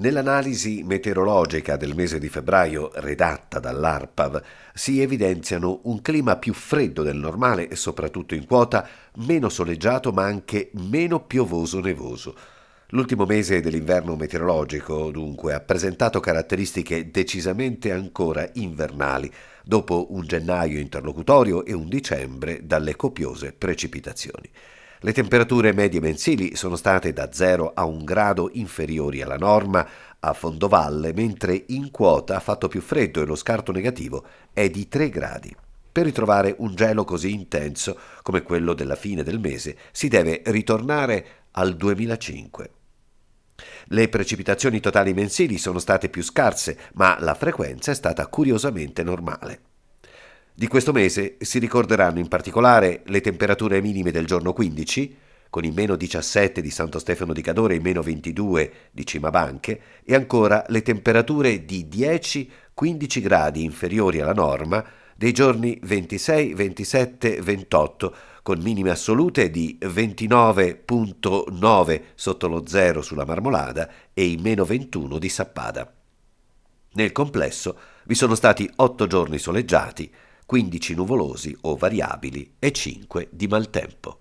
Nell'analisi meteorologica del mese di febbraio redatta dall'ARPAV si evidenziano un clima più freddo del normale e soprattutto in quota meno soleggiato ma anche meno piovoso nevoso. L'ultimo mese dell'inverno meteorologico, dunque, ha presentato caratteristiche decisamente ancora invernali, dopo un gennaio interlocutorio e un dicembre dalle copiose precipitazioni. Le temperature medie mensili sono state da 0 a 1 grado inferiori alla norma a fondovalle, mentre in quota ha fatto più freddo e lo scarto negativo è di 3 gradi. Per ritrovare un gelo così intenso come quello della fine del mese si deve ritornare al 2005. Le precipitazioni totali mensili sono state più scarse, ma la frequenza è stata curiosamente normale. Di questo mese si ricorderanno in particolare le temperature minime del giorno 15, con i meno 17 di Santo Stefano di Cadore e i meno 22 di Cimabanche, e ancora le temperature di 10-15 gradi inferiori alla norma dei giorni 26, 27, 28, con minime assolute di 29.9 sotto lo zero sulla Marmolada e i meno 21 di Sappada. Nel complesso vi sono stati 8 giorni soleggiati, 15 nuvolosi o variabili e 5 di maltempo.